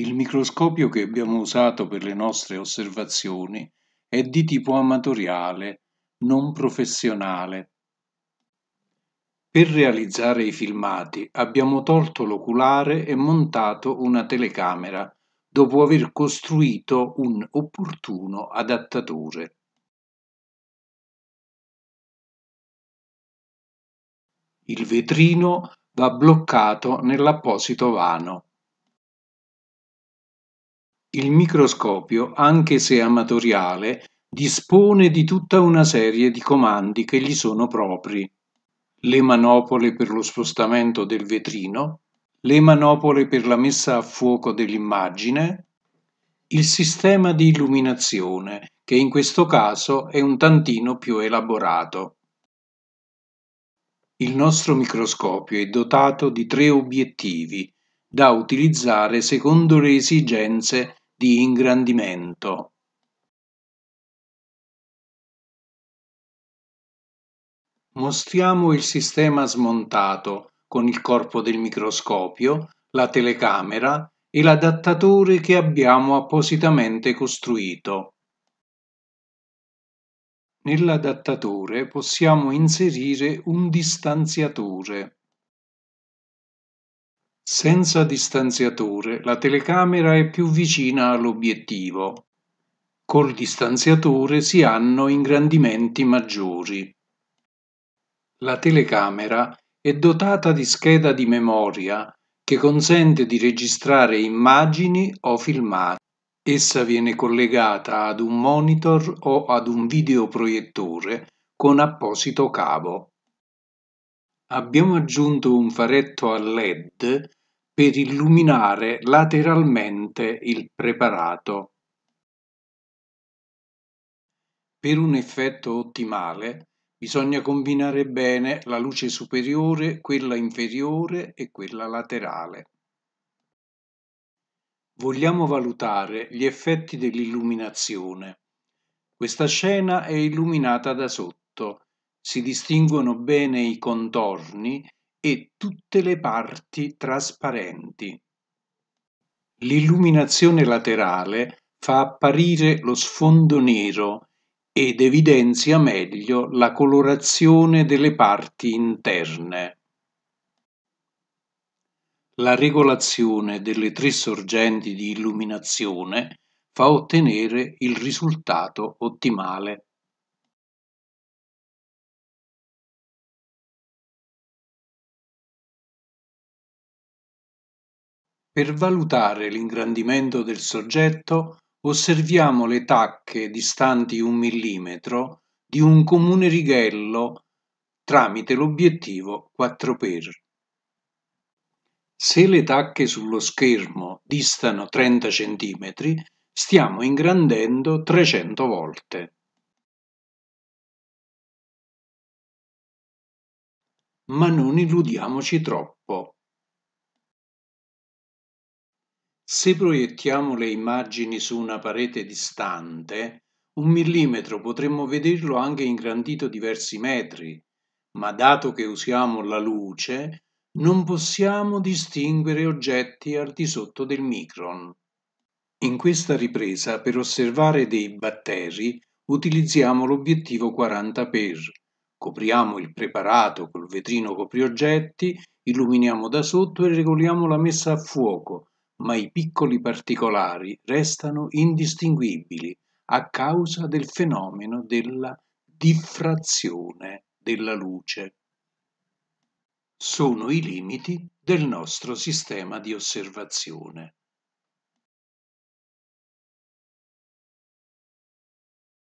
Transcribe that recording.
Il microscopio che abbiamo usato per le nostre osservazioni è di tipo amatoriale, non professionale. Per realizzare i filmati abbiamo tolto l'oculare e montato una telecamera dopo aver costruito un opportuno adattatore. Il vetrino va bloccato nell'apposito vano. Il microscopio, anche se amatoriale, dispone di tutta una serie di comandi che gli sono propri: le manopole per lo spostamento del vetrino, le manopole per la messa a fuoco dell'immagine, il sistema di illuminazione, che in questo caso è un tantino più elaborato. Il nostro microscopio è dotato di tre obiettivi da utilizzare secondo le esigenze di ingrandimento. Mostriamo il sistema smontato con il corpo del microscopio, la telecamera e l'adattatore che abbiamo appositamente costruito. Nell'adattatore possiamo inserire un distanziatore. Senza distanziatore la telecamera è più vicina all'obiettivo, col distanziatore si hanno ingrandimenti maggiori. La telecamera è dotata di scheda di memoria che consente di registrare immagini o filmati. Essa viene collegata ad un monitor o ad un videoproiettore con apposito cavo. Abbiamo aggiunto un faretto a LED per illuminare lateralmente il preparato. Per un effetto ottimale bisogna combinare bene la luce superiore, quella inferiore e quella laterale. Vogliamo valutare gli effetti dell'illuminazione. Questa scena è illuminata da sotto, si distinguono bene i contorni e tutte le parti trasparenti. L'illuminazione laterale fa apparire lo sfondo nero ed evidenzia meglio la colorazione delle parti interne. La regolazione delle tre sorgenti di illuminazione fa ottenere il risultato ottimale. Per valutare l'ingrandimento del soggetto osserviamo le tacche distanti un millimetro di un comune righello tramite l'obiettivo 4x. Se le tacche sullo schermo distano 30 cm, stiamo ingrandendo 300 volte. Ma non illudiamoci troppo. Se proiettiamo le immagini su una parete distante, un millimetro potremmo vederlo anche ingrandito diversi metri, ma dato che usiamo la luce, non possiamo distinguere oggetti al di sotto del micron. In questa ripresa, per osservare dei batteri, utilizziamo l'obiettivo 40x. Copriamo il preparato col vetrino coprioggetti, illuminiamo da sotto e regoliamo la messa a fuoco, ma i piccoli particolari restano indistinguibili a causa del fenomeno della diffrazione della luce. Sono i limiti del nostro sistema di osservazione.